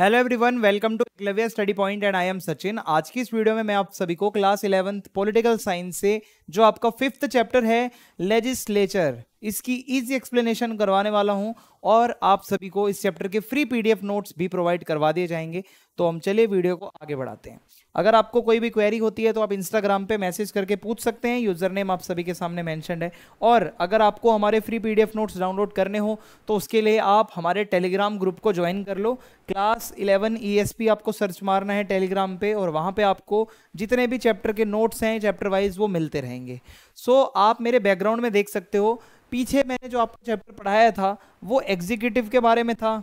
hello everyone welcome to Clavier study point and I am Sachin आज की इस video में मैं आप सभी को क्लास इलेवंथ पॉलिटिकल साइंस से जो आपका फिफ्थ चैप्टर है लेजिस्लेचर इसकी इजी एक्सप्लेनेशन करवाने वाला हूं और आप सभी को इस चैप्टर के फ्री पीडीएफ नोट्स भी प्रोवाइड करवा दिए जाएंगे तो हम चलिए वीडियो को आगे बढ़ाते हैं अगर आपको कोई भी क्वेरी होती है तो आप इंस्टाग्राम पे मैसेज करके पूछ सकते हैं यूज़र नेम आप सभी के सामने मेंशनड है और अगर आपको हमारे फ्री पीडीएफ नोट्स डाउनलोड करने हो तो उसके लिए आप हमारे टेलीग्राम ग्रुप को ज्वाइन कर लो क्लास 11 ईएसपी आपको सर्च मारना है टेलीग्राम पे और वहाँ पे आपको जितने भी चैप्टर के नोट्स हैं चैप्टर वाइज वो मिलते रहेंगे सो so, आप मेरे बैकग्राउंड में देख सकते हो पीछे मैंने जो आपको चैप्टर पढ़ाया था वो एग्जीक्यूटिव के बारे में था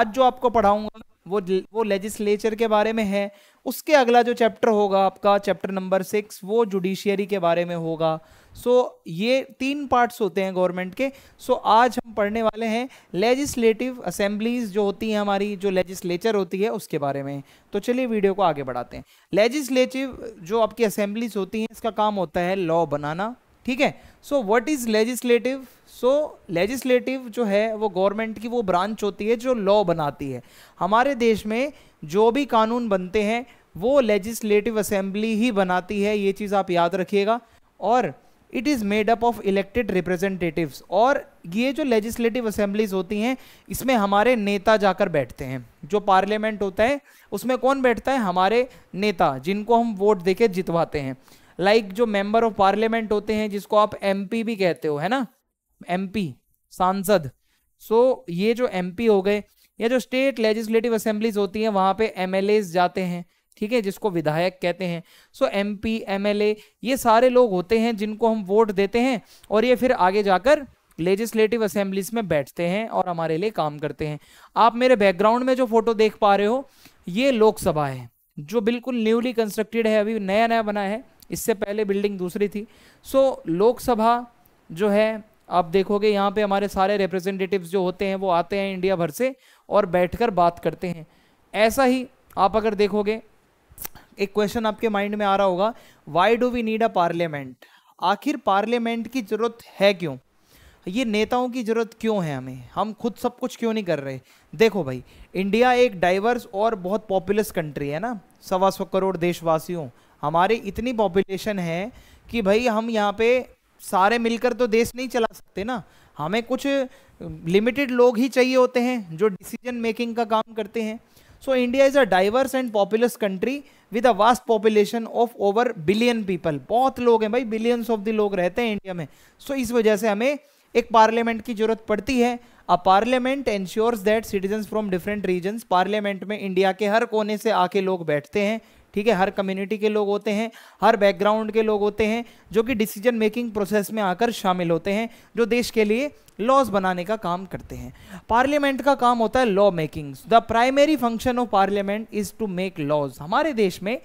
आज जो आपको पढ़ाऊंगा वो वो लेजिस्लेचर के बारे में है उसके अगला जो चैप्टर होगा आपका चैप्टर नंबर सिक्स वो जुडिशियरी के बारे में होगा सो so, ये तीन पार्ट्स होते हैं गवर्नमेंट के सो so, आज हम पढ़ने वाले हैं लेजिस्लेटिव असेंबलीज जो होती हैं हमारी जो लेजिस्लेचर होती है उसके बारे में तो चलिए वीडियो को आगे बढ़ाते हैं लेजिस्लेटिव जो आपकी असेंबलीज होती हैं इसका काम होता है लॉ बनाना ठीक है so what is legislative so legislative जो है वो गवर्नमेंट की वो ब्रांच होती है जो लॉ बनाती है हमारे देश में जो भी कानून बनते हैं वो लेजिस्लेटिव असेंबली ही बनाती है ये चीज़ आप याद रखिएगा और it is made up of elected representatives और ये जो लेजिस्लेटिव असेंबलीज होती हैं इसमें हमारे नेता जाकर बैठते हैं जो पार्लियामेंट होता है उसमें कौन बैठता है हमारे नेता जिनको हम वोट देके जितवाते हैं लाइक like जो मेंबर ऑफ पार्लियामेंट होते हैं जिसको आप एमपी भी कहते हो है ना एमपी सांसद सो so, ये जो एमपी हो गए या जो स्टेट लेजिस्लेटिव असेंबलीज होती हैं वहाँ पे एमएलएज जाते हैं ठीक है जिसको विधायक कहते हैं so M P M L A ये सारे लोग होते हैं जिनको हम वोट देते हैं और ये फिर आगे जाकर लेजिस्लेटिव असेंबलीज में बैठते हैं और हमारे लिए काम करते हैं आप मेरे बैकग्राउंड में जो फोटो देख पा रहे हो ये लोकसभा है जो बिल्कुल न्यूली कंस्ट्रक्टेड है अभी नया नया बना है इससे पहले बिल्डिंग दूसरी थी सो so, लोकसभा जो है आप देखोगे यहाँ पे हमारे सारे रिप्रेजेंटेटिव्स जो होते हैं वो आते हैं इंडिया भर से और बैठकर बात करते हैं ऐसा ही आप अगर देखोगे एक क्वेश्चन आपके माइंड में आ रहा होगा why do we need a parliament आखिर पार्लियामेंट की ज़रूरत है क्यों ये नेताओं की ज़रूरत क्यों है हमें हम खुद सब कुछ क्यों नहीं कर रहे देखो भाई इंडिया एक डाइवर्स और बहुत पॉपुलस कंट्री है ना सवा सौ करोड़ देशवासियों हमारे इतनी पॉपुलेशन है कि भाई हम यहाँ पे सारे मिलकर तो देश नहीं चला सकते ना हमें कुछ लिमिटेड लोग ही चाहिए होते हैं जो डिसीजन मेकिंग का काम करते हैं so India is a diverse and populous country with a vast population of over billion people बहुत लोग हैं भाई बिलियंस ऑफ द लोग रहते हैं इंडिया में सो so, इस वजह से हमें एक पार्लियामेंट की जरूरत पड़ती है a parliament ensures that citizen from different regions parliament में इंडिया के हर कोने से आके लोग बैठते हैं ठीक है हर कम्युनिटी के लोग होते हैं हर बैकग्राउंड के लोग होते हैं जो कि डिसीजन मेकिंग प्रोसेस में आकर शामिल होते हैं जो देश के लिए लॉज बनाने का काम करते हैं पार्लियामेंट का काम होता है law making the primary function of parliament is to make laws हमारे देश में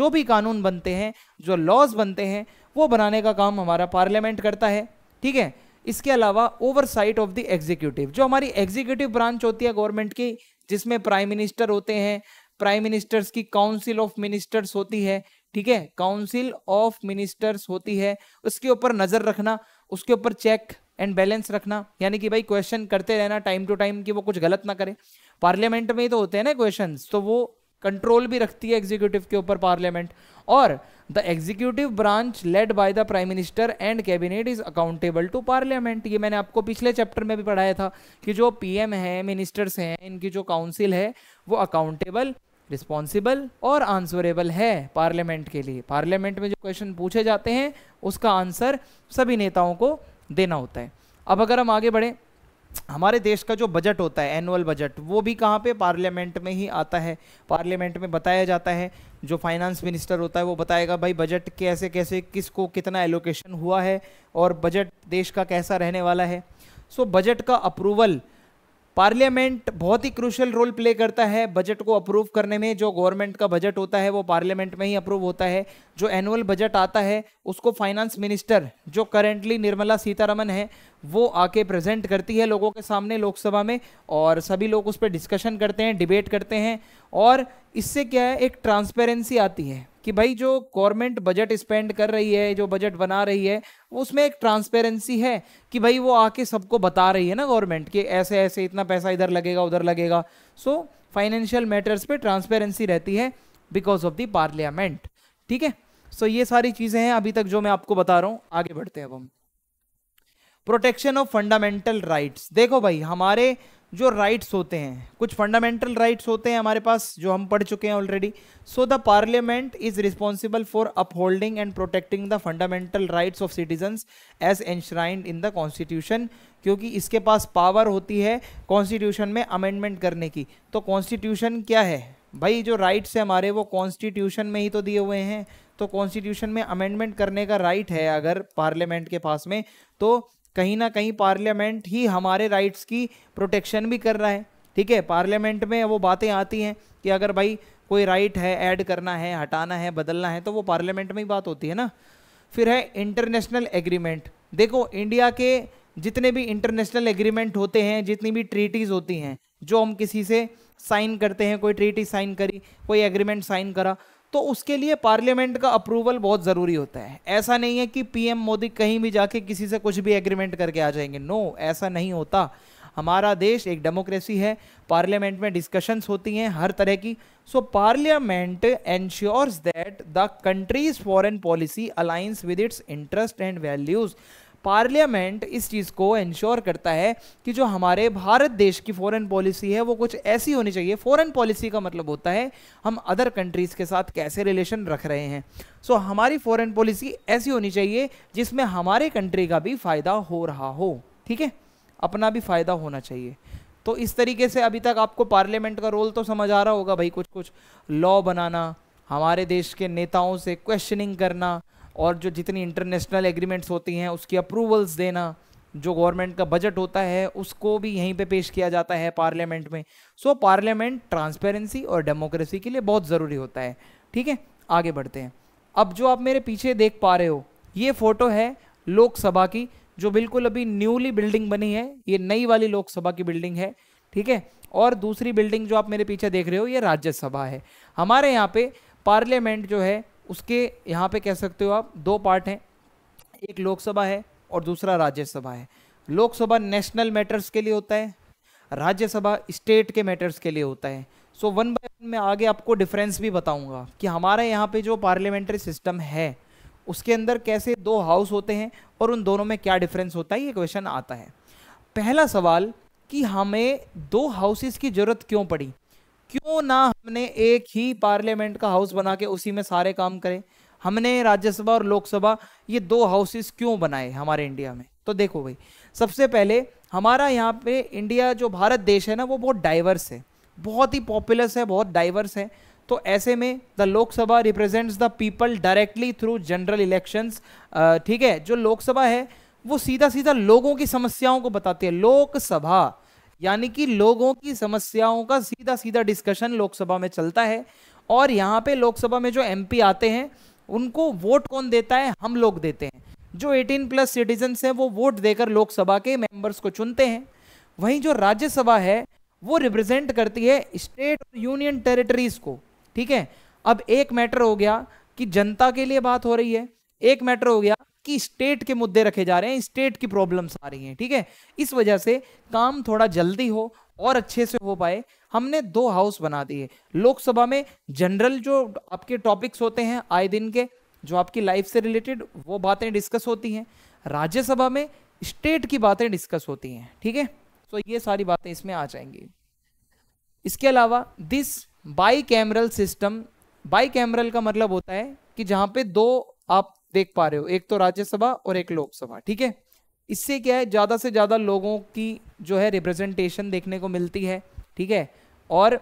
जो भी कानून बनते हैं जो लॉज बनते हैं वो बनाने का काम हमारा पार्लियामेंट करता है ठीक है इसके अलावा ओवरसाइट ऑफ द एग्जीक्यूटिव जो हमारी एग्जीक्यूटिव ब्रांच होती है गवर्नमेंट की जिसमें प्राइम मिनिस्टर होते हैं प्राइम मिनिस्टर्स की काउंसिल ऑफ मिनिस्टर्स होती है ठीक है काउंसिल ऑफ मिनिस्टर्स होती है उसके ऊपर नजर रखना उसके ऊपर चेक एंड बैलेंस रखना यानी कि भाई क्वेश्चन करते रहना टाइम टू टाइम कि वो कुछ गलत ना करे पार्लियामेंट में ही तो होते हैं ना क्वेश्चन तो वो कंट्रोल भी रखती है एग्जीक्यूटिव के ऊपर पार्लियामेंट और the executive branch led by the prime minister and cabinet is accountable to parliament ये मैंने आपको पिछले चैप्टर में भी पढ़ाया था कि जो पीएम है मिनिस्टर्स हैं इनकी जो काउंसिल है वो अकाउंटेबल रिस्पॉन्सिबल और आंसरेबल है पार्लियामेंट के लिए पार्लियामेंट में जो क्वेश्चन पूछे जाते हैं उसका आंसर सभी नेताओं को देना होता है अब अगर हम आगे बढ़ें हमारे देश का जो बजट होता है एनुअल बजट वो भी कहाँ पे पार्लियामेंट में ही आता है पार्लियामेंट में बताया जाता है जो फाइनेंस मिनिस्टर होता है वो बताएगा भाई बजट कैसे कैसे किसको कितना एलोकेशन हुआ है और बजट देश का कैसा रहने वाला है सो so, बजट का अप्रूवल पार्लियामेंट बहुत ही क्रूशल रोल प्ले करता है बजट को अप्रूव करने में जो गवर्नमेंट का बजट होता है वो पार्लियामेंट में ही अप्रूव होता है जो एनुअल बजट आता है उसको फाइनेंस मिनिस्टर जो करेंटली निर्मला सीतारमन है वो आके प्रेजेंट करती है लोगों के सामने लोकसभा में और सभी लोग उस पर डिस्कशन करते हैं डिबेट करते हैं और इससे क्या है एक ट्रांसपेरेंसी आती है कि भाई जो गवर्नमेंट बजट स्पेंड कर रही है जो बजट बना रही है उसमें एक ट्रांसपेरेंसी है कि भाई वो आके सबको बता रही है ना गवर्नमेंट कि ऐसे ऐसे इतना पैसा इधर लगेगा उधर लगेगा सो फाइनेंशियल मैटर्स पे ट्रांसपेरेंसी रहती है बिकॉज ऑफ द पार्लियामेंट ठीक है सो ये सारी चीज़ें हैं अभी तक जो मैं आपको बता रहा हूँ आगे बढ़ते हैं अब हम प्रोटेक्शन ऑफ फंडामेंटल राइट्स देखो भाई हमारे जो राइट्स होते हैं कुछ फंडामेंटल राइट्स होते हैं हमारे पास जो हम पढ़ चुके हैं already so the parliament is responsible for upholding and protecting the fundamental rights of citizens as enshrined in the constitution क्योंकि इसके पास पावर होती है कॉन्स्टिट्यूशन में अमेंडमेंट करने की तो कॉन्स्टिट्यूशन क्या है भाई जो राइट्स है हमारे वो कॉन्स्टिट्यूशन में ही तो दिए हुए हैं तो कॉन्स्टिट्यूशन में अमेंडमेंट करने का राइट है अगर पार्लियामेंट के पास में तो कहीं ना कहीं पार्लियामेंट ही हमारे राइट्स की प्रोटेक्शन भी कर रहा है ठीक है पार्लियामेंट में वो बातें आती हैं कि अगर भाई कोई राइट है ऐड करना है हटाना है बदलना है तो वो पार्लियामेंट में ही बात होती है ना फिर है इंटरनेशनल एग्रीमेंट देखो इंडिया के जितने भी इंटरनेशनल एग्रीमेंट होते हैं जितनी भी ट्रीटीज़ होती हैं जो हम किसी से साइन करते हैं कोई ट्रीटी साइन करी कोई एग्रीमेंट साइन करा तो उसके लिए पार्लियामेंट का अप्रूवल बहुत ज़रूरी होता है ऐसा नहीं है कि पीएम मोदी कहीं भी जाके किसी से कुछ भी एग्रीमेंट करके आ जाएंगे नो ऐसा नहीं होता हमारा देश एक डेमोक्रेसी है पार्लियामेंट में डिस्कशंस होती हैं हर तरह की so parliament ensures that the country's foreign policy aligns with its interest and values parliament इस चीज़ को इंश्योर करता है कि जो हमारे भारत देश की फॉरेन पॉलिसी है वो कुछ ऐसी होनी चाहिए फॉरेन पॉलिसी का मतलब होता है हम अदर कंट्रीज़ के साथ कैसे रिलेशन रख रहे हैं सो so, हमारी फॉरेन पॉलिसी ऐसी होनी चाहिए जिसमें हमारे कंट्री का भी फ़ायदा हो रहा हो ठीक है अपना भी फ़ायदा होना चाहिए तो इस तरीके से अभी तक आपको पार्लियामेंट का रोल तो समझ आ रहा होगा भाई कुछ कुछ लॉ बनाना हमारे देश के नेताओं से क्वेश्चनिंग करना और जो जितनी इंटरनेशनल एग्रीमेंट्स होती हैं उसकी अप्रूवल्स देना जो गवर्नमेंट का बजट होता है उसको भी यहीं पे पेश किया जाता है पार्लियामेंट में सो पार्लियामेंट ट्रांसपेरेंसी और डेमोक्रेसी के लिए बहुत ज़रूरी होता है ठीक है आगे बढ़ते हैं अब जो आप मेरे पीछे देख पा रहे हो ये फ़ोटो है लोकसभा की जो बिल्कुल अभी न्यूली बिल्डिंग बनी है ये नई वाली लोकसभा की बिल्डिंग है ठीक है और दूसरी बिल्डिंग जो आप मेरे पीछे देख रहे हो ये राज्यसभा है हमारे यहाँ पे पार्लियामेंट जो है उसके यहाँ पे कह सकते हो आप दो पार्ट हैं एक लोकसभा है और दूसरा राज्यसभा है लोकसभा नेशनल मैटर्स के लिए होता है राज्यसभा स्टेट के मैटर्स के लिए होता है सो वन बाय वन मैं आगे आपको डिफरेंस भी बताऊंगा कि हमारे यहाँ पे जो पार्लियामेंट्री सिस्टम है उसके अंदर कैसे दो हाउस होते हैं और उन दोनों में क्या डिफरेंस होता है ये क्वेश्चन आता है पहला सवाल कि हमें दो हाउसेस की ज़रूरत क्यों पड़ी क्यों ना हमने एक ही पार्लियामेंट का हाउस बना के उसी में सारे काम करें हमने राज्यसभा और लोकसभा ये दो हाउसेस क्यों बनाए हमारे इंडिया में तो देखो भाई सबसे पहले हमारा यहाँ पे इंडिया जो भारत देश है ना वो बहुत डाइवर्स है बहुत ही पॉपुलस है बहुत डाइवर्स है तो ऐसे में the Lok Sabha represents the people directly through general elections ठीक है जो लोकसभा है वो सीधा सीधा लोगों की समस्याओं को बताती है लोकसभा यानी कि लोगों की समस्याओं का सीधा सीधा डिस्कशन लोकसभा में चलता है और यहाँ पे लोकसभा में जो एमपी आते हैं उनको वोट कौन देता है हम लोग देते हैं जो 18 प्लस सिटीजन्स हैं वो वोट देकर लोकसभा के मेंबर्स को चुनते हैं वहीं जो राज्यसभा है वो रिप्रेजेंट करती है स्टेट और यूनियन टेरिटरीज को ठीक है अब एक मैटर हो गया कि जनता के लिए बात हो रही है एक मैटर हो गया कि स्टेट के मुद्दे रखे जा रहे हैं स्टेट की प्रॉब्लम्स आ रही हैं ठीक है इस वजह से काम थोड़ा जल्दी हो और अच्छे से हो पाए हमने दो हाउस बना दिए लोकसभा में जनरल जो आपके टॉपिक्स होते हैं आए दिन के जो आपकी लाइफ से रिलेटेड वो बातें डिस्कस होती हैं राज्यसभा में स्टेट की बातें डिस्कस होती हैं ठीक है सो तो ये सारी बातें इसमें आ जाएंगी इसके अलावा this bicameral system bicameral का मतलब होता है कि जहाँ पे दो आप देख पा रहे हो एक तो राज्यसभा और एक लोकसभा ठीक है इससे क्या है ज़्यादा से ज़्यादा लोगों की जो है रिप्रेजेंटेशन देखने को मिलती है ठीक है और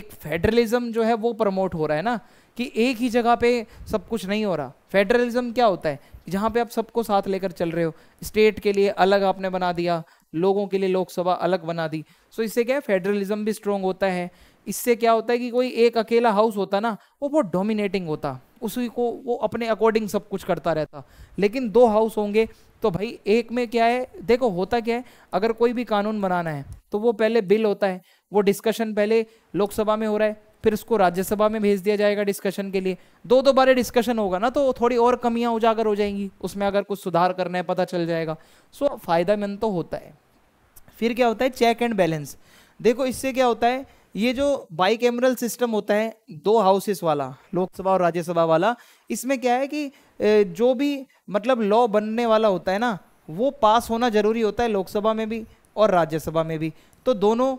एक फेडरलिज्म जो है वो प्रमोट हो रहा है ना कि एक ही जगह पे सब कुछ नहीं हो रहा फेडरलिज्म क्या होता है जहाँ पे आप सबको साथ लेकर चल रहे हो स्टेट के लिए अलग आपने बना दिया लोगों के लिए लोकसभा अलग बना दी सो इससे क्या है फेडरलिज्म भी स्ट्रोंग होता है इससे क्या होता है कि कोई एक अकेला हाउस होता ना वो बहुत डोमिनेटिंग होता उसी को वो अपने अकॉर्डिंग सब कुछ करता रहता लेकिन दो हाउस होंगे तो भाई एक में क्या है देखो होता क्या है अगर कोई भी कानून बनाना है तो वो पहले बिल होता है वो डिस्कशन पहले लोकसभा में हो रहा है फिर उसको राज्यसभा में भेज दिया जाएगा डिस्कशन के लिए दो दो बारे डिस्कशन होगा ना तो थोड़ी और कमियां उजागर हो जाएंगी उसमें अगर कुछ सुधार करना है पता चल जाएगा सो फायदा मंद तो होता है फिर क्या होता है चेक एंड बैलेंस देखो इससे क्या होता है ये जो बाई कैमरल सिस्टम होता है दो हाउसेस वाला लोकसभा और राज्यसभा वाला इसमें क्या है कि जो भी मतलब लॉ बनने वाला होता है ना वो पास होना ज़रूरी होता है लोकसभा में भी और राज्यसभा में भी तो दोनों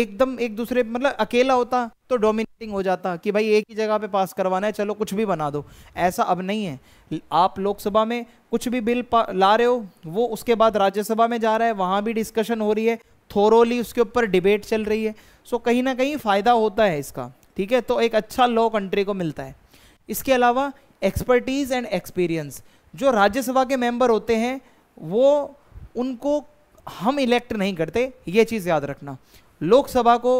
एकदम एक दूसरे मतलब अकेला होता तो डोमिनेटिंग हो जाता कि भाई एक ही जगह पे पास करवाना है चलो कुछ भी बना दो ऐसा अब नहीं है आप लोकसभा में कुछ भी बिल ला रहे हो वो उसके बाद राज्यसभा में जा रहा है वहाँ भी डिस्कशन हो रही है थोरोली उसके ऊपर डिबेट चल रही है सो so, कहीं ना कहीं फ़ायदा होता है इसका ठीक है तो एक अच्छा लॉ कंट्री को मिलता है इसके अलावा एक्सपर्टीज़ एंड एक्सपीरियंस जो राज्यसभा के मेंबर होते हैं वो उनको हम इलेक्ट नहीं करते ये चीज़ याद रखना लोकसभा को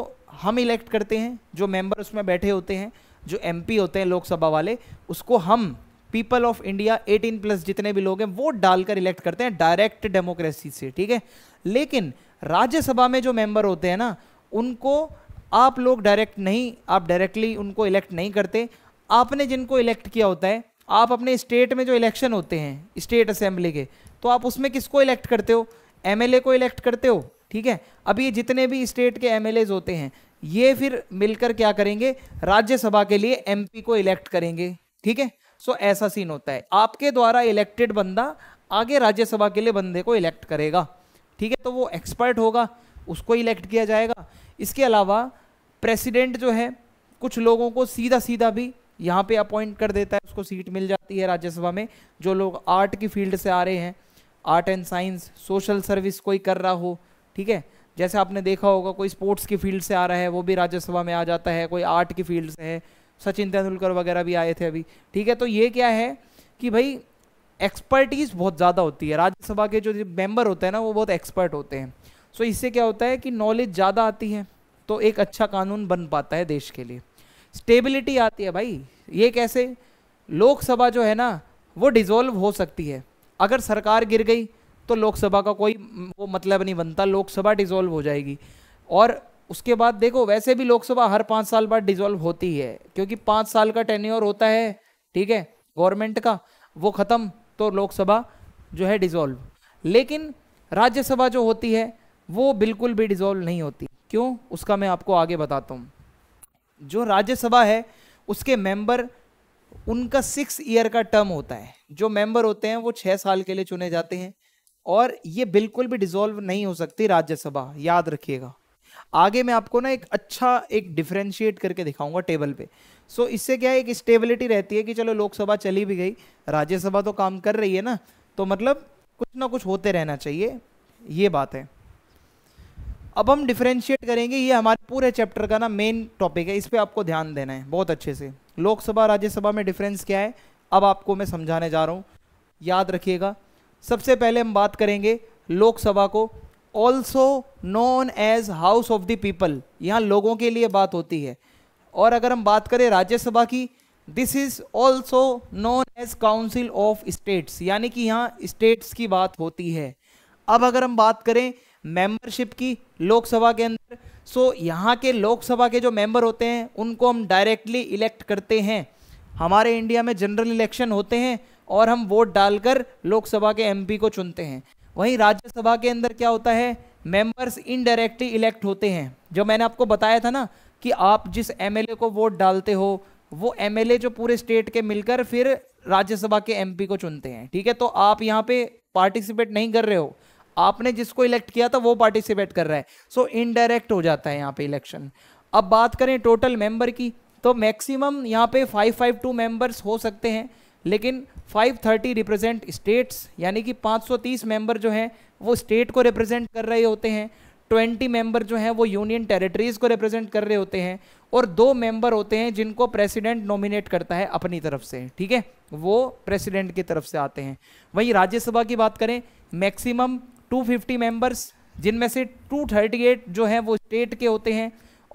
हम इलेक्ट करते हैं जो मेंबर उसमें बैठे होते हैं जो एमपी होते हैं लोकसभा वाले उसको हम पीपल ऑफ इंडिया 18 प्लस जितने भी लोग हैं वोट डालकर इलेक्ट करते हैं डायरेक्ट डेमोक्रेसी से ठीक है लेकिन राज्यसभा में जो मेंबर होते हैं ना उनको आप लोग डायरेक्ट नहीं आप डायरेक्टली उनको इलेक्ट नहीं करते आपने जिनको इलेक्ट किया होता है आप अपने स्टेट में जो इलेक्शन होते हैं स्टेट असेंबली के तो आप उसमें किसको इलेक्ट करते हो एमएलए को इलेक्ट करते हो ठीक है अब ये जितने भी स्टेट के एम होते हैं ये फिर मिलकर क्या करेंगे राज्यसभा के लिए एम को इलेक्ट करेंगे ठीक है सो ऐसा सीन होता है आपके द्वारा इलेक्टेड बंदा आगे राज्यसभा के लिए बंदे को इलेक्ट करेगा ठीक है तो वो एक्सपर्ट होगा उसको इलेक्ट किया जाएगा इसके अलावा प्रेसिडेंट जो है कुछ लोगों को सीधा सीधा भी यहाँ पे अपॉइंट कर देता है उसको सीट मिल जाती है राज्यसभा में जो लोग आर्ट की फील्ड से आ रहे हैं art and science social service कोई कर रहा हो ठीक है जैसे आपने देखा होगा कोई स्पोर्ट्स की फील्ड से आ रहा है वो भी राज्यसभा में आ जाता है कोई आर्ट की फील्ड से है सचिन तेंदुलकर वगैरह भी आए थे अभी ठीक है तो ये क्या है कि भाई एक्सपर्टीज़ बहुत ज़्यादा होती है राज्यसभा के जो मेंबर होते हैं ना वो बहुत एक्सपर्ट होते हैं सो so, इससे क्या होता है कि नॉलेज ज़्यादा आती है तो एक अच्छा कानून बन पाता है देश के लिए स्टेबिलिटी आती है भाई ये कैसे लोकसभा जो है ना वो डिज़ोल्व हो सकती है अगर सरकार गिर गई तो लोकसभा का कोई वो मतलब नहीं बनता लोकसभा डिज़ोल्व हो जाएगी और उसके बाद देखो वैसे भी लोकसभा हर पाँच साल बाद डिज़ोल्व होती है क्योंकि पाँच साल का टेन्योर होता है ठीक है गवर्नमेंट का वो ख़त्म तो लोकसभा जो है डिजोल्व लेकिन राज्यसभा जो होती है वो बिल्कुल भी डिजोल्व नहीं होती क्यों उसका मैं आपको आगे बताता हूँ जो राज्यसभा है उसके मेंबर उनका सिक्स ईयर का टर्म होता है जो मेंबर होते हैं वो छः साल के लिए चुने जाते हैं और ये बिल्कुल भी डिजोल्व नहीं हो सकती राज्यसभा याद रखिएगा आगे मैं आपको ना एक अच्छा एक डिफ्रेंशिएट करके दिखाऊंगा टेबल पे सो so, इससे क्या है एक स्टेबिलिटी रहती है कि चलो लोकसभा चली भी गई राज्यसभा तो काम कर रही है ना तो मतलब कुछ ना कुछ होते रहना चाहिए ये बात है अब हम डिफ्रेंशिएट करेंगे ये हमारे पूरे चैप्टर का ना मेन टॉपिक है इस पर आपको ध्यान देना है बहुत अच्छे से लोकसभा राज्यसभा में डिफरेंस क्या है अब आपको मैं समझाने जा रहा हूँ याद रखिएगा सबसे पहले हम बात करेंगे लोकसभा को also known as house of the people यहाँ लोगों के लिए बात होती है और अगर हम बात करें राज्यसभा की this is also known as council of states यानी कि यहाँ स्टेट्स की बात होती है अब अगर हम बात करें मेंबरशिप की लोकसभा के अंदर सो so, यहाँ के लोकसभा के जो मेंबर होते हैं उनको हम डायरेक्टली इलेक्ट करते हैं हमारे इंडिया में जनरल इलेक्शन होते हैं और हम वोट डालकर लोकसभा के एमपी को चुनते हैं वहीं राज्यसभा के अंदर क्या होता है मेंबर्स इनडायरेक्टली इलेक्ट होते हैं जो मैंने आपको बताया था ना कि आप जिस एमएलए को वोट डालते हो वो एमएलए जो पूरे स्टेट के मिलकर फिर राज्यसभा के एमपी को चुनते हैं ठीक है तो आप यहाँ पे पार्टिसिपेट नहीं कर रहे हो आपने जिसको इलेक्ट किया था वो पार्टिसिपेट कर रहा है सो so, इनडायरेक्ट हो जाता है यहाँ पे इलेक्शन अब बात करें टोटल मेंबर की तो मैक्सिमम यहाँ पे फाइव फाइव टू मेंबर्स हो सकते हैं लेकिन 530 रिप्रेजेंट स्टेट्स यानी कि 530 मेंबर जो हैं वो स्टेट को रिप्रेजेंट कर रहे होते हैं 20 मेंबर जो हैं वो यूनियन टेरिटरीज़ को रिप्रेजेंट कर रहे होते हैं और दो मेंबर होते हैं जिनको प्रेसिडेंट नॉमिनेट करता है अपनी तरफ से ठीक है वो प्रेसिडेंट की तरफ से आते हैं वहीं राज्यसभा की बात करें मैक्सिमम 250 मेम्बर्स जिनमें से 238 जो हैं वो स्टेट के होते हैं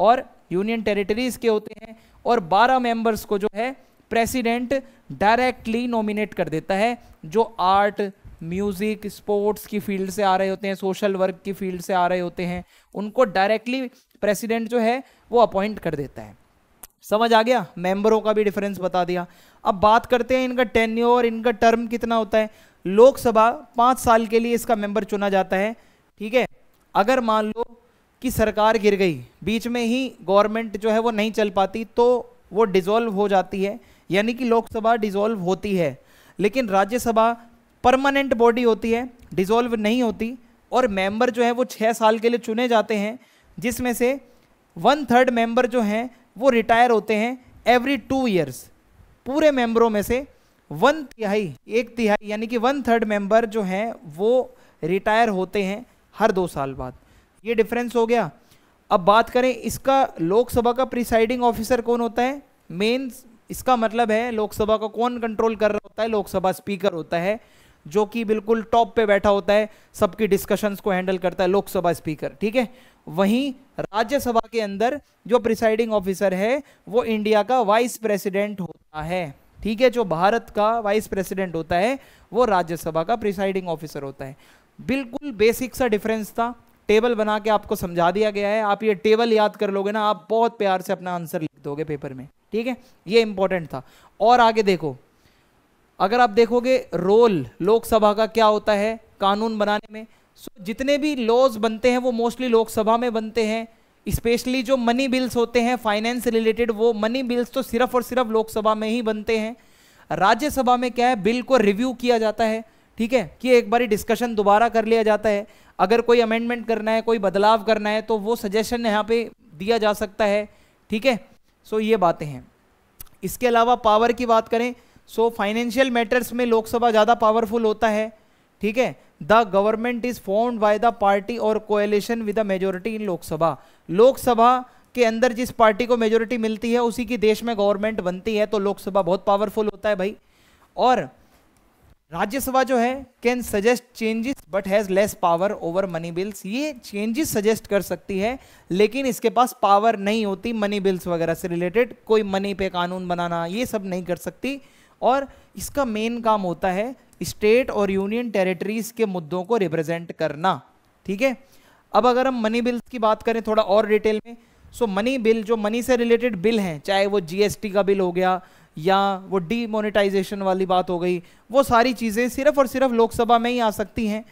और यूनियन टेरिटरीज़ के होते हैं और 12 मेंबर्स को जो है प्रेसिडेंट डायरेक्टली नॉमिनेट कर देता है जो आर्ट म्यूज़िक स्पोर्ट्स की फील्ड से आ रहे होते हैं सोशल वर्क की फील्ड से आ रहे होते हैं उनको डायरेक्टली प्रेसिडेंट जो है वो अपॉइंट कर देता है समझ आ गया मेंबरों का भी डिफरेंस बता दिया अब बात करते हैं इनका टेन्योर इनका टर्म कितना होता है लोकसभा पाँच साल के लिए इसका मेंबर चुना जाता है ठीक है अगर मान लो कि सरकार गिर गई बीच में ही गवर्नमेंट जो है वो नहीं चल पाती तो वो डिज़ोल्व हो जाती है यानी कि लोकसभा डिज़ोल्व होती है लेकिन राज्यसभा परमानेंट बॉडी होती है डिज़ोल्व नहीं होती और मेंबर जो है वो छः साल के लिए चुने जाते हैं जिसमें से वन थर्ड मेंबर जो हैं वो रिटायर होते हैं एवरी टू ईयर्स पूरे मेंबरों में से वन तिहाई एक तिहाई यानी कि वन थर्ड मेंबर जो हैं वो रिटायर होते हैं हर दो साल बाद ये डिफरेंस हो गया अब बात करें इसका लोकसभा का प्रिसाइडिंग ऑफिसर कौन होता है मेन इसका मतलब है लोकसभा को कौन कंट्रोल कर रहा होता है लोकसभा स्पीकर होता है जो कि बिल्कुल टॉप पे बैठा होता है सबकी डिस्कशंस को हैंडल करता है लोकसभा स्पीकर ठीक है वहीं राज्यसभा के अंदर जो प्रिसाइडिंग ऑफिसर है वो इंडिया का वाइस प्रेसिडेंट होता है ठीक है जो भारत का वाइस प्रेसिडेंट होता है वो राज्यसभा का प्रिसाइडिंग ऑफिसर होता है बिल्कुल बेसिक सा डिफरेंस था टेबल बना के आपको समझा दिया गया है आप ये टेबल याद कर लोगे ना आप बहुत प्यार से अपना आंसर लिख दोगे पेपर में ठीक है ये इंपॉर्टेंट था और आगे देखो अगर आप देखोगे रोल लोकसभा का क्या होता है कानून बनाने में सो जितने भी लॉज बनते हैं वो मोस्टली लोकसभा में बनते हैं स्पेशली जो मनी बिल्स होते हैं फाइनेंस रिलेटेड वो मनी बिल्स तो सिर्फ और सिर्फ लोकसभा में ही बनते हैं राज्यसभा में क्या है बिल को रिव्यू किया जाता है ठीक है कि एक बार डिस्कशन दोबारा कर लिया जाता है अगर कोई अमेंडमेंट करना है कोई बदलाव करना है तो वो सजेशन यहाँ पे दिया जा सकता है ठीक है सो ये बातें हैं इसके अलावा पावर की बात करें सो फाइनेंशियल मैटर्स में लोकसभा ज़्यादा पावरफुल होता है ठीक है the government is formed by the party और coalition with the majority in Lok Sabha Lok Sabha के अंदर जिस पार्टी को मेजोरिटी मिलती है उसी की देश में गवर्नमेंट बनती है तो लोकसभा बहुत पावरफुल होता है भाई और राज्यसभा जो है can suggest changes but has less power over money bills ये चेंजेस सजेस्ट कर सकती है लेकिन इसके पास पावर नहीं होती मनी बिल्स वगैरह से रिलेटेड कोई मनी पे कानून बनाना ये सब नहीं कर सकती और इसका मेन काम होता है स्टेट और यूनियन टेरिटरीज के मुद्दों को रिप्रेजेंट करना ठीक है अब अगर हम मनी बिल्स की बात करें थोड़ा और डिटेल में सो मनी बिल जो मनी से रिलेटेड बिल हैं चाहे वो जीएसटी का बिल हो गया या वो डीमोनेटाइजेशन वाली बात हो गई वो सारी चीज़ें सिर्फ और सिर्फ लोकसभा में ही आ सकती हैं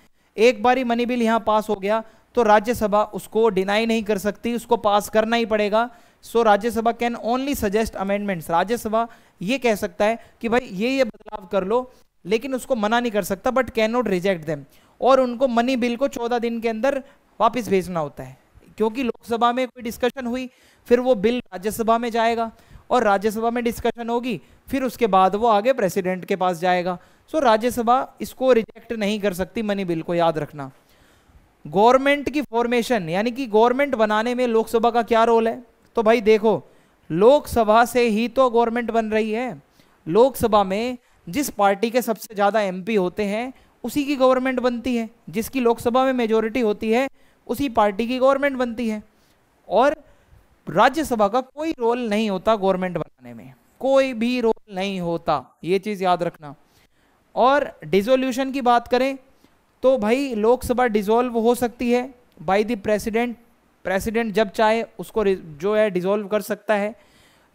एक बार ही मनी बिल यहाँ पास हो गया तो राज्यसभा उसको डिनाई नहीं कर सकती उसको पास करना ही पड़ेगा so Rajya Sabha can only suggest amendments Rajya Sabha ये कह सकता है कि भाई ये ये बदलाव कर लो लेकिन उसको मना नहीं कर सकता but can not reject them और उनको मनी बिल को चौदह दिन के अंदर वापस भेजना होता है क्योंकि लोकसभा में कोई डिस्कशन हुई फिर वो बिल राज्यसभा में जाएगा और राज्यसभा में डिस्कशन होगी फिर उसके बाद वो आगे प्रेसिडेंट के पास जाएगा सो so, राज्यसभा इसको रिजेक्ट नहीं कर सकती मनी बिल को याद रखना गवर्नमेंट की फॉर्मेशन यानी कि गवर्नमेंट बनाने में लोकसभा का क्या रोल है तो भाई देखो लोकसभा से ही तो गवर्नमेंट बन रही है लोकसभा में जिस पार्टी के सबसे ज़्यादा एमपी होते हैं उसी की गवर्नमेंट बनती है जिसकी लोकसभा में मेजोरिटी होती है उसी पार्टी की गवर्नमेंट बनती है और राज्यसभा का कोई रोल नहीं होता गवर्नमेंट बनाने में कोई भी रोल नहीं होता ये चीज़ याद रखना और डिजोल्यूशन की बात करें तो भाई लोकसभा डिजोल्व हो सकती है बाई द प्रेसिडेंट प्रेसिडेंट जब चाहे उसको जो है डिजोल्व कर सकता है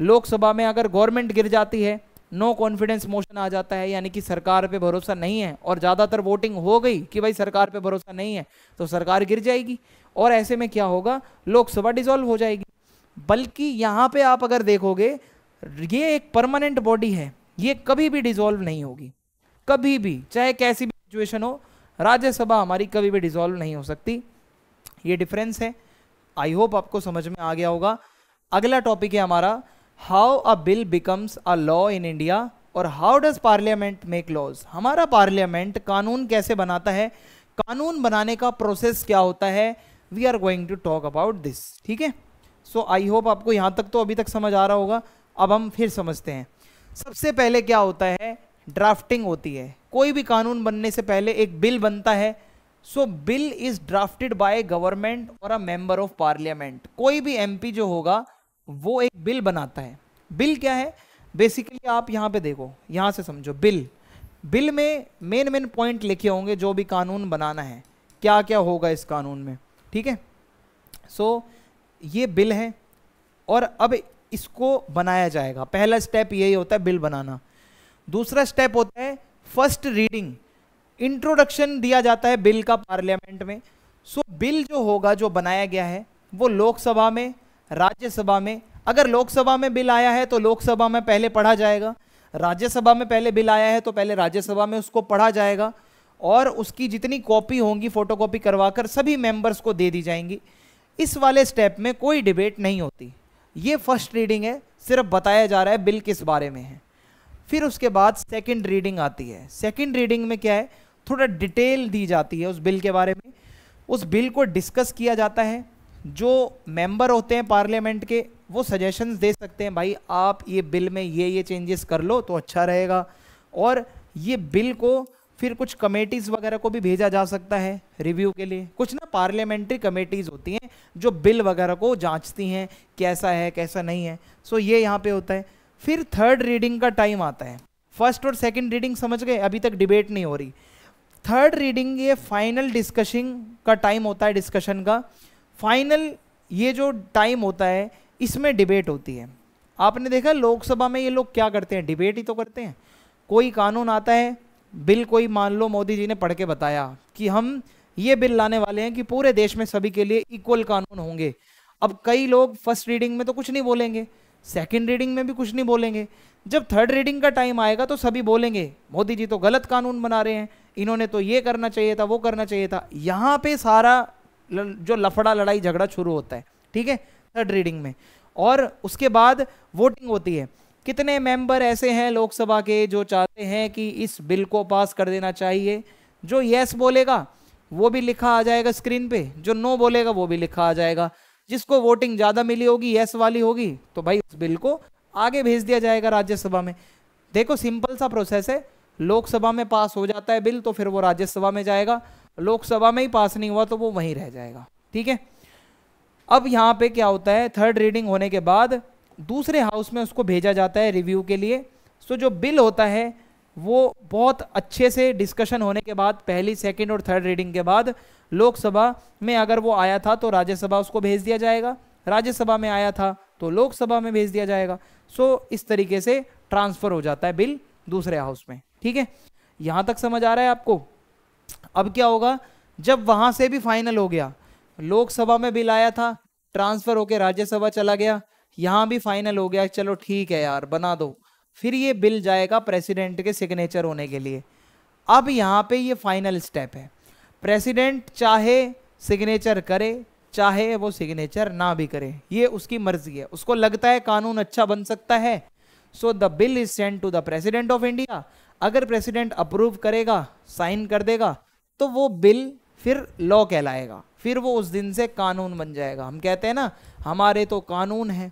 लोकसभा में अगर गवर्नमेंट गिर जाती है नो कॉन्फिडेंस मोशन आ जाता है यानी कि सरकार पे भरोसा नहीं है और ज़्यादातर वोटिंग हो गई कि भाई सरकार पे भरोसा नहीं है तो सरकार गिर जाएगी और ऐसे में क्या होगा लोकसभा डिजोल्व हो जाएगी बल्कि यहाँ पे आप अगर देखोगे ये एक परमानेंट बॉडी है ये कभी भी डिजोल्व नहीं होगी कभी भी चाहे कैसी भी सिचुएशन हो राज्यसभा हमारी कभी भी डिजोल्व नहीं हो सकती ये डिफरेंस है आई होप आपको समझ में आ गया होगा अगला टॉपिक है हमारा how a bill becomes a law in India और how does parliament make laws हमारा पार्लियामेंट कानून कैसे बनाता है कानून बनाने का प्रोसेस क्या होता है we are going to talk about this ठीक है सो आई होप आपको यहाँ तक तो अभी तक समझ आ रहा होगा अब हम फिर समझते हैं सबसे पहले क्या होता है ड्राफ्टिंग होती है कोई भी कानून बनने से पहले एक बिल बनता है so bill is drafted by government और अ मेंबर ऑफ पार्लियामेंट कोई भी एमपी जो होगा वो एक बिल बनाता है बिल क्या है बेसिकली आप यहाँ पे देखो यहाँ से समझो बिल बिल में मेन मेन पॉइंट लिखे होंगे जो भी कानून बनाना है क्या क्या होगा इस कानून में ठीक है सो so, ये बिल है और अब इसको बनाया जाएगा पहला स्टेप यही होता है बिल बनाना दूसरा स्टेप होता है फर्स्ट रीडिंग इंट्रोडक्शन दिया जाता है बिल का पार्लियामेंट में सो बिल जो होगा जो बनाया गया है वो लोकसभा में राज्यसभा में अगर लोकसभा में बिल आया है तो लोकसभा में पहले पढ़ा जाएगा राज्यसभा में पहले बिल आया है तो पहले राज्यसभा में उसको पढ़ा जाएगा और उसकी जितनी कॉपी होंगी फोटोकॉपी करवाकर सभी मेंबर्स को दे दी जाएंगी इस वाले स्टेप में कोई डिबेट नहीं होती ये फर्स्ट रीडिंग है सिर्फ बताया जा रहा है बिल किस बारे में है फिर उसके बाद सेकंड रीडिंग आती है सेकंड रीडिंग में क्या है थोड़ा डिटेल दी जाती है उस बिल के बारे में उस बिल को डिस्कस किया जाता है जो मेंबर होते हैं पार्लियामेंट के वो सजेशंस दे सकते हैं भाई आप ये बिल में ये ये चेंजेस कर लो तो अच्छा रहेगा और ये बिल को फिर कुछ कमेटीज़ वगैरह को भी भेजा जा सकता है रिव्यू के लिए कुछ ना पार्लियामेंट्री कमेटीज़ होती हैं जो बिल वगैरह को जांचती हैं कैसा है कैसा नहीं है सो ये यहाँ पे होता है फिर थर्ड रीडिंग का टाइम आता है फर्स्ट और सेकंड रीडिंग समझ गए अभी तक डिबेट नहीं हो रही थर्ड रीडिंग ये फाइनल डिस्कशिंग का टाइम होता है डिस्कशन का फाइनल ये जो टाइम होता है इसमें डिबेट होती है आपने देखा लोकसभा में ये लोग क्या करते हैं डिबेट ही तो करते हैं कोई कानून आता है बिल कोई मान लो मोदी जी ने पढ़ के बताया कि हम ये बिल लाने वाले हैं कि पूरे देश में सभी के लिए इक्वल कानून होंगे अब कई लोग फर्स्ट रीडिंग में तो कुछ नहीं बोलेंगे सेकेंड रीडिंग में भी कुछ नहीं बोलेंगे जब थर्ड रीडिंग का टाइम आएगा तो सभी बोलेंगे मोदी जी तो गलत कानून बना रहे हैं इन्होंने तो ये करना चाहिए था वो करना चाहिए था यहाँ पे सारा जो लफड़ा लड़ाई झगड़ा शुरू होता है ठीक है थर्ड रीडिंग में और उसके बाद वोटिंग होती है कितने मेंबर ऐसे हैं लोकसभा के जो चाहते हैं कि इस बिल को पास कर देना चाहिए जो यस बोलेगा वो भी लिखा आ जाएगा स्क्रीन पे जो नो बोलेगा वो भी लिखा आ जाएगा जिसको वोटिंग ज़्यादा मिली होगी यस वाली होगी तो भाई उस बिल को आगे भेज दिया जाएगा राज्यसभा में देखो सिंपल सा प्रोसेस है लोकसभा में पास हो जाता है बिल तो फिर वो राज्यसभा में जाएगा लोकसभा में ही पास नहीं हुआ तो वो वहीं रह जाएगा ठीक है अब यहाँ पे क्या होता है थर्ड रीडिंग होने के बाद दूसरे हाउस में उसको भेजा जाता है रिव्यू के लिए सो जो बिल होता है वो बहुत अच्छे से डिस्कशन होने के बाद पहली सेकंड और थर्ड रीडिंग के बाद लोकसभा में अगर वो आया था तो राज्यसभा उसको भेज दिया जाएगा राज्यसभा में आया था तो लोकसभा में भेज दिया जाएगा सो so, इस तरीके से ट्रांसफ़र हो जाता है बिल दूसरे हाउस में ठीक है यहाँ तक समझ आ रहा है आपको अब क्या होगा जब वहाँ से भी फाइनल हो गया लोकसभा में बिल आया था ट्रांसफ़र होकर राज्यसभा चला गया यहाँ भी फाइनल हो गया चलो ठीक है यार बना दो फिर ये बिल जाएगा प्रेसिडेंट के सिग्नेचर होने के लिए अब यहाँ पे ये फाइनल स्टेप है प्रेसिडेंट चाहे सिग्नेचर करे चाहे वो सिग्नेचर ना भी करे ये उसकी मर्जी है उसको लगता है कानून अच्छा बन सकता है so the bill is send to the president of India अगर प्रेसिडेंट अप्रूव करेगा साइन कर देगा तो वो बिल फिर लॉ कहलाएगा फिर वो उस दिन से कानून बन जाएगा हम कहते हैं ना हमारे तो कानून है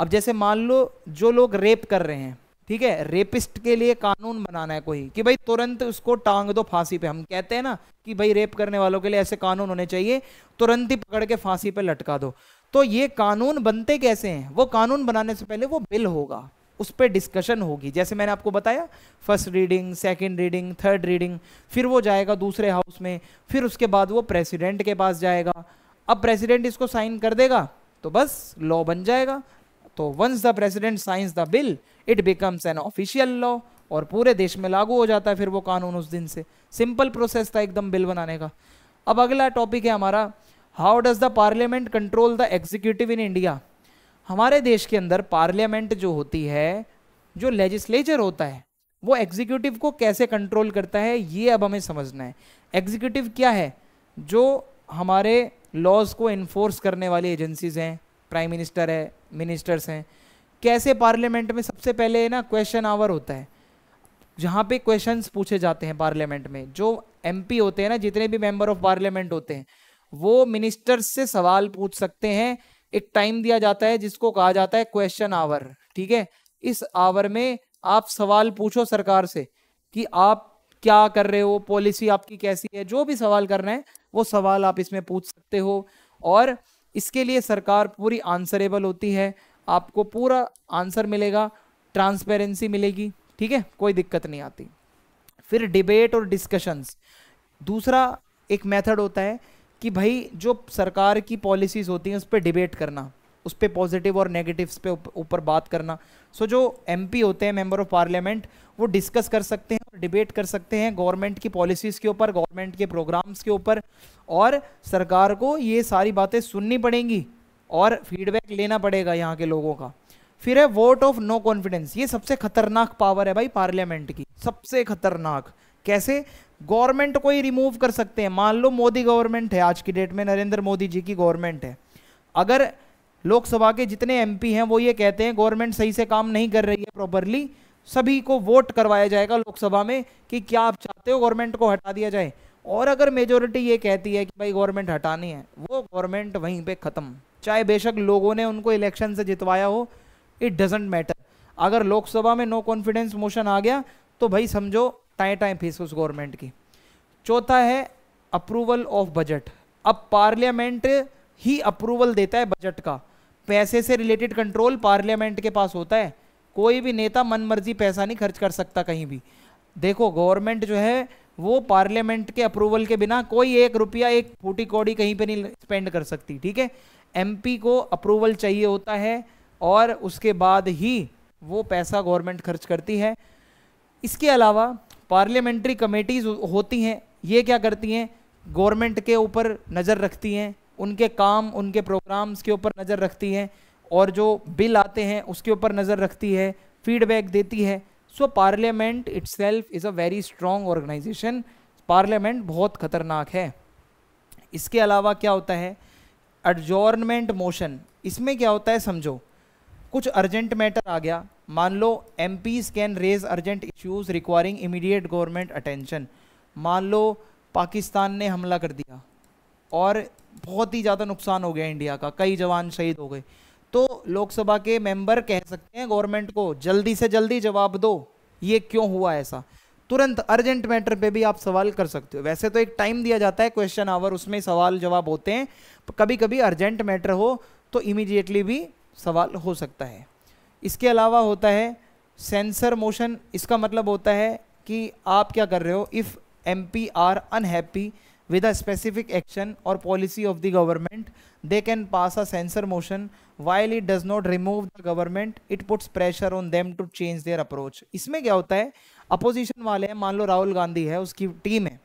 अब जैसे मान लो जो लोग रेप कर रहे हैं ठीक है रेपिस्ट के लिए कानून बनाना है कोई कि भाई तुरंत उसको टांग दो फांसी पे हम कहते हैं ना कि भाई रेप करने वालों के लिए ऐसे कानून होने चाहिए तुरंत ही पकड़ के फांसी पे लटका दो तो ये कानून बनते कैसे हैं वो कानून बनाने से पहले वो बिल होगा उस पर डिस्कशन होगी जैसे मैंने आपको बताया first reading second reading third reading फिर वो जाएगा दूसरे हाउस में फिर उसके बाद वो प्रेसिडेंट के पास जाएगा अब प्रेसिडेंट इसको साइन कर देगा तो बस लॉ बन जाएगा तो once the president signs the bill it becomes an official law और पूरे देश में लागू हो जाता है फिर वो कानून उस दिन से सिंपल प्रोसेस था एकदम बिल बनाने का अब अगला टॉपिक है हमारा how does the parliament control the executive in India हमारे देश के अंदर पार्लियामेंट जो होती है जो लेजिस्लेचर होता है वो एग्जीक्यूटिव को कैसे कंट्रोल करता है ये अब हमें समझना है एग्जीक्यूटिव क्या है जो हमारे लॉज को इन्फोर्स करने वाली एजेंसीज हैं प्राइम मिनिस्टर है मिनिस्टर्स हैं कैसे पार्लियामेंट में सबसे पहले ना क्वेश्चन आवर होता है जहाँ पे क्वेश्चंस पूछे जाते हैं पार्लियामेंट में जो एमपी होते हैं ना जितने भी मेंबर ऑफ पार्लियामेंट होते हैं वो मिनिस्टर्स से सवाल पूछ सकते हैं एक टाइम दिया जाता है जिसको कहा जाता है क्वेश्चन आवर ठीक है इस आवर में आप सवाल पूछो सरकार से कि आप क्या कर रहे हो पॉलिसी आपकी कैसी है जो भी सवाल करना है वो सवाल आप इसमें पूछ सकते हो और इसके लिए सरकार पूरी आंसरेबल होती है आपको पूरा आंसर मिलेगा ट्रांसपेरेंसी मिलेगी ठीक है कोई दिक्कत नहीं आती फिर डिबेट और डिस्कशंस दूसरा एक मेथड होता है कि भाई जो सरकार की पॉलिसीज़ होती हैं उस पर डिबेट करना उस पर पॉजिटिव और नेगेटिव्स पे ऊपर बात करना सो so, जो एम होते हैं मेम्बर ऑफ पार्लियामेंट वो डिस्कस कर सकते हैं और डिबेट कर सकते हैं गवर्नमेंट की पॉलिसीज़ के ऊपर गवर्नमेंट के प्रोग्राम्स के ऊपर और सरकार को ये सारी बातें सुननी पड़ेंगी और फीडबैक लेना पड़ेगा यहाँ के लोगों का फिर है वोट ऑफ नो कॉन्फिडेंस ये सबसे खतरनाक पावर है भाई पार्लियामेंट की सबसे खतरनाक कैसे गवर्नमेंट को ही रिमूव कर सकते हैं मान लो मोदी गवर्नमेंट है आज की डेट में नरेंद्र मोदी जी की गवर्नमेंट है अगर लोकसभा के जितने एमपी हैं वो ये कहते हैं गवर्नमेंट सही से काम नहीं कर रही है प्रॉपरली सभी को वोट करवाया जाएगा लोकसभा में कि क्या आप चाहते हो गवर्नमेंट को हटा दिया जाए और अगर मेजोरिटी ये कहती है कि भाई गवर्नमेंट हटानी है वो गवर्नमेंट वहीं पे ख़त्म चाहे बेशक लोगों ने उनको इलेक्शन से जितवाया हो इट डजेंट मैटर अगर लोकसभा में नो कॉन्फिडेंस मोशन आ गया तो भाई समझो टाएँ टाएँ फीस उस गवर्नमेंट की चौथा है अप्रूवल ऑफ बजट अब पार्लियामेंट ही अप्रूवल देता है बजट का पैसे से रिलेटेड कंट्रोल पार्लियामेंट के पास होता है कोई भी नेता मन मर्जी पैसा नहीं खर्च कर सकता कहीं भी देखो गवर्नमेंट जो है वो पार्लियामेंट के अप्रूवल के बिना कोई एक रुपया एक फूटी कौड़ी कहीं पे नहीं स्पेंड कर सकती ठीक है एमपी को अप्रूवल चाहिए होता है और उसके बाद ही वो पैसा गवर्नमेंट खर्च करती है इसके अलावा पार्लियामेंट्री कमेटीज़ होती हैं ये क्या करती हैं गवर्नमेंट के ऊपर नज़र रखती हैं उनके काम उनके प्रोग्राम्स के ऊपर नज़र रखती है और जो बिल आते हैं उसके ऊपर नज़र रखती है फीडबैक देती है so parliament itself is a very strong organization parliament बहुत खतरनाक है इसके अलावा क्या होता है एडजॉर्नमेंट मोशन इसमें क्या होता है समझो कुछ अर्जेंट मैटर आ गया मान लो M Ps can raise urgent issues requiring immediate government attention मान लो पाकिस्तान ने हमला कर दिया और बहुत ही ज़्यादा नुकसान हो गया इंडिया का कई जवान शहीद हो गए तो लोकसभा के मेंबर कह सकते हैं गवर्नमेंट को जल्दी से जल्दी जवाब दो ये क्यों हुआ ऐसा तुरंत अर्जेंट मैटर पे भी आप सवाल कर सकते हो वैसे तो एक टाइम दिया जाता है क्वेश्चन आवर उसमें सवाल जवाब होते हैं कभी कभी अर्जेंट मैटर हो तो इमीडिएटली भी सवाल हो सकता है इसके अलावा होता है सेंसर मोशन इसका मतलब होता है कि आप क्या कर रहे हो if M P are unhappy with a specific action or policy of the government they can pass a censor motion while it does not remove the government it puts pressure on them to change their approach इसमें क्या होता है opposition वाले हैं मान लो राहुल गांधी है उसकी team है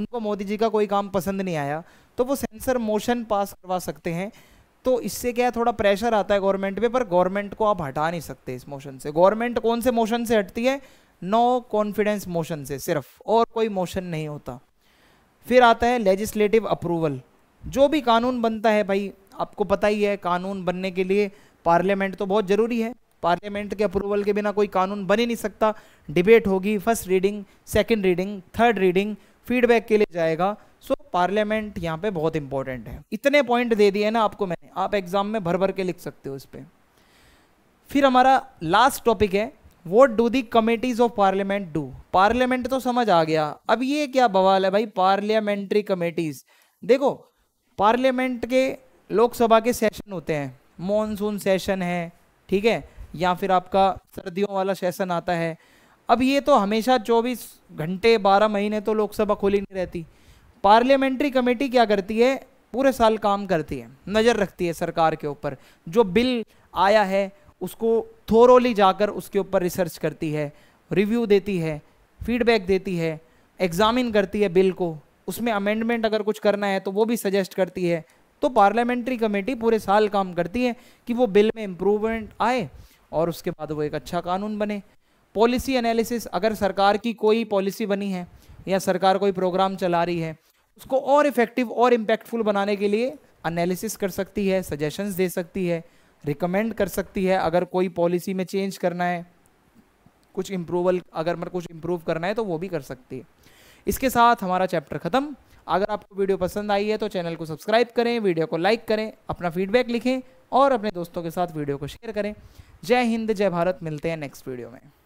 उनको मोदी जी का कोई काम पसंद नहीं आया तो वो सेंसर मोशन पास करवा सकते हैं तो इससे क्या है थोड़ा प्रेशर आता है गवर्नमेंट पे पर गवर्नमेंट को आप हटा नहीं सकते इस मोशन से गवर्नमेंट कौन से मोशन से हटती है नो कॉन्फिडेंस मोशन से सिर्फ और कोई मोशन नहीं होता फिर आता है लेजिस्लेटिव अप्रूवल जो भी कानून बनता है भाई आपको पता ही है कानून बनने के लिए पार्लियामेंट तो बहुत ज़रूरी है पार्लियामेंट के अप्रूवल के बिना कोई कानून बन ही नहीं सकता डिबेट होगी first reading second reading third reading feedback के लिए जाएगा सो पार्लियामेंट यहाँ पे बहुत इंपॉर्टेंट है इतने पॉइंट दे दिए ना आपको मैंने आप एग्जाम में भर भर के लिख सकते हो इस पर फिर हमारा लास्ट टॉपिक है what do the committees of parliament do parliament तो समझ आ गया अब ये क्या बवाल है भाई पार्लियामेंट्री कमेटीज देखो पार्लियामेंट के लोकसभा के सेशन होते हैं मॉनसून सेशन है ठीक है या फिर आपका सर्दियों वाला सेशन आता है अब ये तो हमेशा 24 घंटे 12 महीने तो लोकसभा खुली नहीं रहती पार्लियामेंट्री कमेटी क्या करती है पूरे साल काम करती है नज़र रखती है सरकार के ऊपर जो बिल आया है उसको थोरोली जाकर उसके ऊपर रिसर्च करती है रिव्यू देती है फीडबैक देती है एग्जामिन करती है बिल को उसमें अमेंडमेंट अगर कुछ करना है तो वो भी सजेस्ट करती है तो पार्लियामेंट्री कमेटी पूरे साल काम करती है कि वो बिल में इम्प्रूवमेंट आए और उसके बाद वो एक अच्छा कानून बने पॉलिसी एनालिसिस अगर सरकार की कोई पॉलिसी बनी है या सरकार कोई प्रोग्राम चला रही है उसको और इफेक्टिव और इम्पैक्टफुल बनाने के लिए एनालिसिस कर सकती है सजेशंस दे सकती है रिकमेंड कर सकती है अगर कोई पॉलिसी में चेंज करना है कुछ इम्प्रूवल अगर मतलब कुछ इम्प्रूव करना है तो वो भी कर सकती है इसके साथ हमारा चैप्टर ख़त्म अगर आपको वीडियो पसंद आई है तो चैनल को सब्सक्राइब करें वीडियो को लाइक करें अपना फीडबैक लिखें और अपने दोस्तों के साथ वीडियो को शेयर करें जय हिंद जय भारत मिलते हैं नेक्स्ट वीडियो में